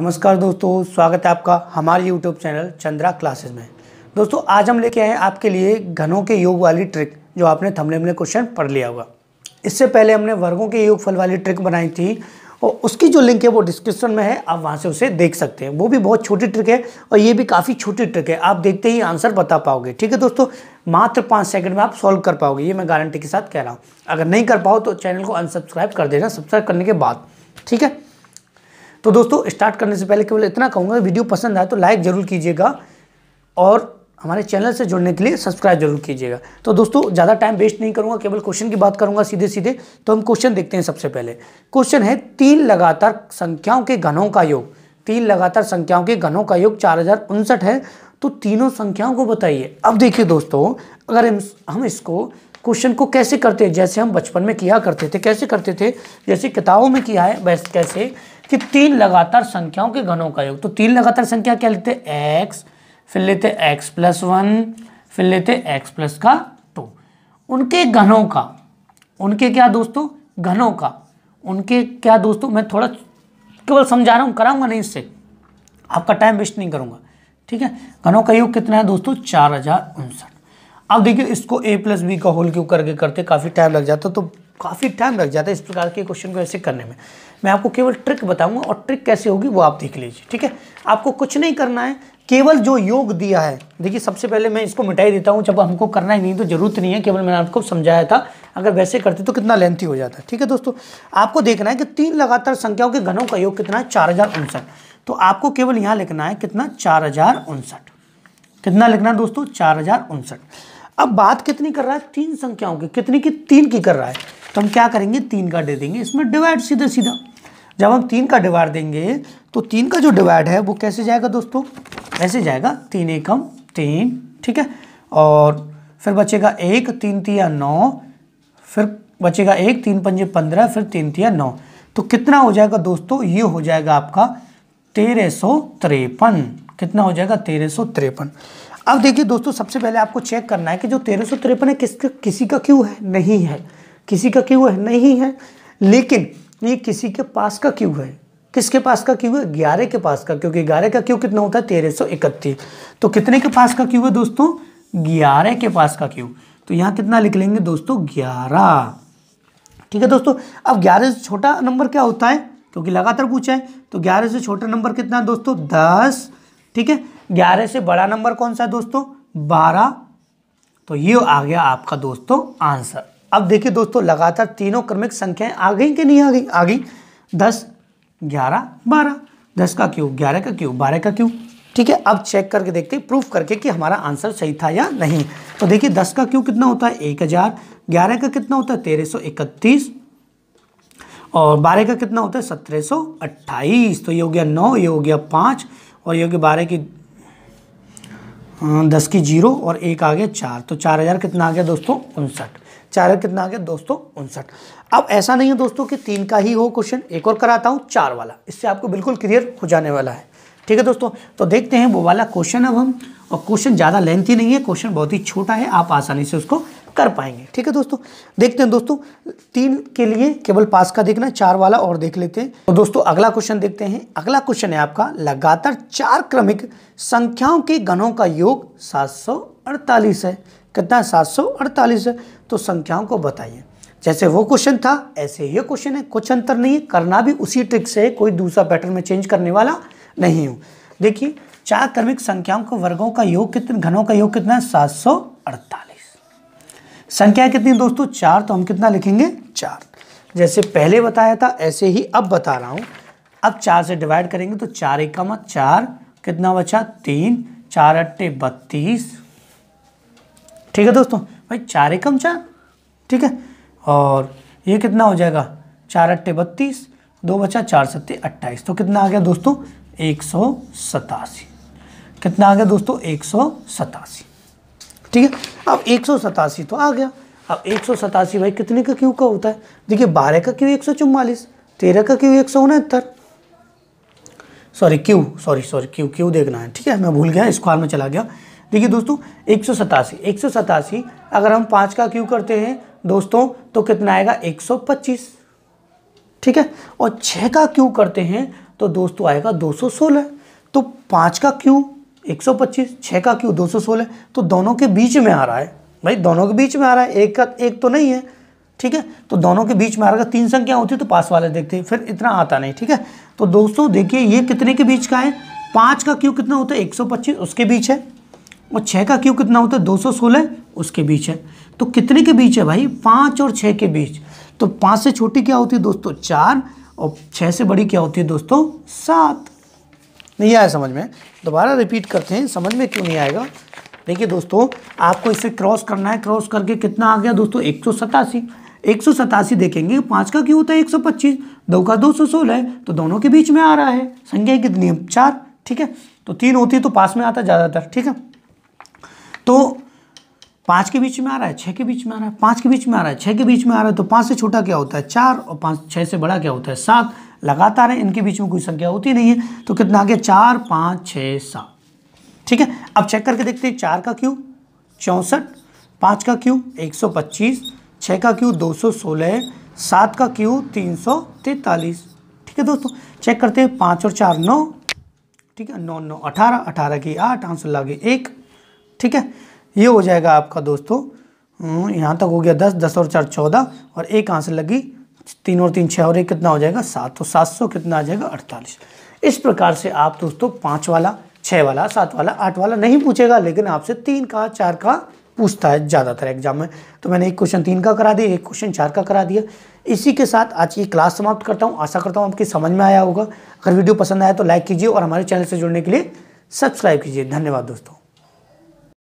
नमस्कार दोस्तों स्वागत है आपका हमारे यूट्यूब चैनल चंद्रा क्लासेस में दोस्तों आज हम लेके आए हैं आपके लिए घनों के योग वाली ट्रिक जो आपने थमले में क्वेश्चन पढ़ लिया होगा इससे पहले हमने वर्गों के योगफल वाली ट्रिक बनाई थी और उसकी जो लिंक है वो डिस्क्रिप्शन में है आप वहाँ से उसे देख सकते हैं वो भी बहुत छोटी ट्रिक है और ये भी काफ़ी छोटी ट्रिक है आप देखते ही आंसर बता पाओगे ठीक है दोस्तों मात्र पाँच सेकंड में आप सॉल्व कर पाओगे ये मैं गारंटी के साथ कह रहा हूँ अगर नहीं कर पाओ तो चैनल को अनसब्सक्राइब कर देना सब्सक्राइब करने के बाद ठीक है तो दोस्तों स्टार्ट करने से पहले केवल इतना कहूँगा वीडियो पसंद आए तो लाइक ज़रूर कीजिएगा और हमारे चैनल से जुड़ने के लिए सब्सक्राइब जरूर कीजिएगा तो दोस्तों ज़्यादा टाइम वेस्ट नहीं करूँगा केवल क्वेश्चन की बात करूँगा सीधे सीधे तो हम क्वेश्चन देखते हैं सबसे पहले क्वेश्चन है तीन लगातार संख्याओं के घनों का योग तीन लगातार संख्याओं के घनों का योग चार है तो तीनों संख्याओं को बताइए अब देखिए दोस्तों अगर हम इसको क्वेश्चन को कैसे करते हैं जैसे हम बचपन में किया करते थे कैसे करते थे जैसे किताबों में किया है वैसे कैसे कि तीन लगातार संख्याओं के घनों का योग तो तीन लगातार संख्या क्या लेते हैं एक्स फिर लेते एक्स प्लस वन फिर लेते एक्स प्लस का टू उनके घनों का उनके क्या दोस्तों घनों का उनके क्या दोस्तों मैं थोड़ा केवल समझा रहा हूँ कराऊंगा नहीं इससे आपका टाइम वेस्ट नहीं करूँगा ठीक है घनों का योग कितना है दोस्तों चार हज़ार उनसठ अब देखिए इसको ए प्लस बी का होल क्यों करके करते काफ़ी टाइम लग जाता तो काफ़ी टाइम लग जाता है इस प्रकार के क्वेश्चन को ऐसे करने में मैं आपको केवल ट्रिक बताऊंगा और ट्रिक कैसे होगी वो आप देख लीजिए ठीक है आपको कुछ नहीं करना है केवल जो योग दिया है देखिए सबसे पहले मैं इसको मिटाई देता हूँ जब हमको करना ही नहीं तो ज़रूरत नहीं है केवल मैंने आपको समझाया था अगर वैसे करते तो कितना लेंथी हो जाता ठीक है दोस्तों आपको देखना है कि तीन लगातार संख्याओं के घनों का योग कितना है चार तो आपको केवल यहाँ लिखना है कितना चार कितना लिखना है दोस्तों चार अब बात कितनी कर रहा है तीन संख्याओं की कितनी की तीन की कर रहा है तो हम क्या करेंगे तीन का दे देंगे इसमें डिवाइड सीधा सीधा जब हम तीन का डिवाइड देंगे तो तीन का जो डिवाइड है वो कैसे जाएगा दोस्तों ऐसे जाएगा तीन एकम तीन ठीक है और फिर बचेगा एक तीन तिया नौ फिर बचेगा एक तीन पंजे पंद्रह फिर तीन तिया नौ तो कितना हो जाएगा दोस्तों ये हो जाएगा आपका तेरह सौ तिरपन कितना हो जाएगा तेरह सौ तिरपन अब देखिए दोस्तों सबसे पहले आपको चेक करना है कि जो तेरह सौ तिरपन है किसका किसी का क्यों है नहीं है किसी का क्यों है नहीं है लेकिन ये किसी के पास का क्यों है किसके पास का क्यों है ग्यारह के पास का क्योंकि ग्यारह का क्यों कितना होता है तेरह सौ इकतीस तो कितने के पास का क्यों है दोस्तों ग्यारह के पास का क्यों तो यहाँ कितना लिख लेंगे दोस्तों ग्यारह ठीक है दोस्तों अब ग्यारह से छोटा नंबर क्या होता है क्योंकि लगातार पूछा है तो ग्यारह से छोटा नंबर कितना है दोस्तों दस ठीक है ग्यारह से बड़ा नंबर कौन सा है दोस्तों बारह तो ये आ गया आपका दोस्तों आंसर अब देखिए दोस्तों लगातार तीनों क्रमिक संख्याएं आ गई कि नहीं आ गई आ गई दस ग्यारह बारह दस का क्यों ग्यारह का क्यों बारह का क्यों ठीक है अब चेक करके देखते हैं प्रूफ करके कि हमारा आंसर सही था या नहीं तो देखिए दस का क्यों कितना होता है एक हज़ार ग्यारह का कितना होता है तेरह सौ इकतीस और बारह का कितना होता है सत्रह सौ अट्ठाईस तो ये हो गया नौ ये हो गया पाँच और ये हो गया बारह की हाँ, दस की जीरो और एक आ गया चार तो चार हज़ार कितना आ गया दोस्तों उनसठ चार हज़ार कितना आ गया दोस्तों उनसठ अब ऐसा नहीं है दोस्तों कि तीन का ही हो क्वेश्चन एक और कराता हूँ चार वाला इससे आपको बिल्कुल क्लियर हो जाने वाला है ठीक है दोस्तों तो देखते हैं वो वाला क्वेश्चन अब हम और क्वेश्चन ज़्यादा लेंथी नहीं है क्वेश्चन बहुत ही छोटा है आप आसानी से उसको कर पाएंगे ठीक है दोस्तों देखते हैं दोस्तों तीन के लिए केवल पास का देखना चार वाला और देख लेते हैं तो दोस्तों अगला क्वेश्चन देखते हैं अगला क्वेश्चन है आपका लगातार चार क्रमिक संख्याओं के गणों का योग सात है कितना है अड़तालीस है तो संख्याओं को बताइए जैसे वो क्वेश्चन था ऐसे ये क्वेश्चन है कुछ अंतर नहीं है करना भी उसी ट्रिक से है कोई दूसरा पैटर्न में चेंज करने वाला नहीं हूँ देखिए चार क्रमिक संख्याओं के वर्गों का योग कितना घनों का योग कितना है सात सौ अड़तालीस संख्या कितनी दोस्तों चार तो हम कितना लिखेंगे चार जैसे पहले बताया था ऐसे ही अब बता रहा हूँ अब चार से डिवाइड करेंगे तो चार एक कम मतलब चार कितना बचा तीन चार अट्टे बत्तीस ठीक है दोस्तों भाई चार एकम मतलब चार ठीक है और ये कितना हो जाएगा चार अट्टे बत्तीस दो बचा चार सत्ते अट्ठाईस तो कितना आ गया दोस्तों एक सौ सतासी कितना आ गया दोस्तों एक सौ सतासी ठीक है अब एक तो आ गया अब एक भाई कितने का क्यू का होता है देखिए बारह का क्यू एक सौ चुम्वालीस तेरह का क्यू एक सौ उनहत्तर sorry Q sorry sorry Q Q देखना है ठीक है मैं भूल गया स्क्वायर में चला गया देखिए दोस्तों एक सौ सतासी एक सौ सतासी अगर हम पाँच का क्यू करते हैं दोस्तों तो कितना आएगा एक सौ पच्चीस ठीक है और छः का क्यू करते हैं तो दोस्तों आएगा दो सौ सोलह तो पाँच का क्यू एक सौ पच्चीस छः का क्यों दो सौ सोलह तो दोनों के बीच में आ रहा है भाई दोनों के बीच में आ रहा है एक का एक तो नहीं है ठीक है तो दोनों के बीच में आ रहा है तीन संख्या होती है तो पास वाले देखते हैं फिर इतना आता नहीं ठीक है तो दोस्तों देखिए ये कितने के बीच का है पाँच का क्यों कितना होता है एक सौ पच्चीस उसके बीच है और छः का क्यों कितना होता है दो सौ सोलह उसके बीच है तो कितने के बीच है भाई पाँच और छः के बीच तो पाँच से छोटी क्या होती है दोस्तों चार और छः से बड़ी क्या होती है दोस्तों सात नहीं आया समझ में दोबारा रिपीट करते हैं समझ में क्यों नहीं आएगा देखिए दोस्तों आपको इसे क्रॉस करना है क्रॉस करके कितना आ गया दोस्तों एक सौ सतासी एक सौ सतासी देखेंगे पाँच का क्यों होता है एक सौ पच्चीस दो का दो सौ सोलह तो दोनों के बीच में आ रहा है संख्या कितनी है चार ठीक है तो तीन होती है तो पास में आता ज़्यादातर ठीक है तो पाँच के बीच में आ रहा है छः के बीच में आ रहा है पाँच के बीच में आ रहा है छः के बीच में आ रहा है तो पाँच से छोटा क्या होता है चार और पाँच छः से बड़ा क्या होता है सात लगातार है इनके बीच में कोई संख्या होती नहीं है तो कितना आ गया चार पाँच छः सात ठीक है अब चेक करके देखते हैं चार का क्यू चौंसठ पाँच का क्यू एक सौ पच्चीस छः का क्यू दो सौ सोलह सात का क्यू तीन सौ तैतालीस ठीक है दोस्तों चेक करते हैं पाँच और चार नौ ठीक है नौ नौ अठारह अठारह की आठ आंसर लागे एक ठीक है ये हो जाएगा आपका दोस्तों हम्म, यहाँ तक हो गया दस दस और चार चौदह और एक आंसर लगी तीन और तीन छः और एक कितना हो जाएगा सात तो सात सौ कितना आ जाएगा अड़तालीस इस प्रकार से आप दोस्तों पाँच वाला छः वाला सात वाला आठ वाला नहीं पूछेगा लेकिन आपसे तीन का चार का पूछता है ज़्यादातर एग्जाम में तो मैंने एक क्वेश्चन तीन का करा दिया एक क्वेश्चन चार का करा दिया इसी के साथ आज की क्लास समाप्त करता हूँ आशा करता हूँ आपकी समझ में आया होगा अगर वीडियो पसंद आया तो लाइक कीजिए और हमारे चैनल से जुड़ने के लिए सब्सक्राइब कीजिए धन्यवाद दोस्तों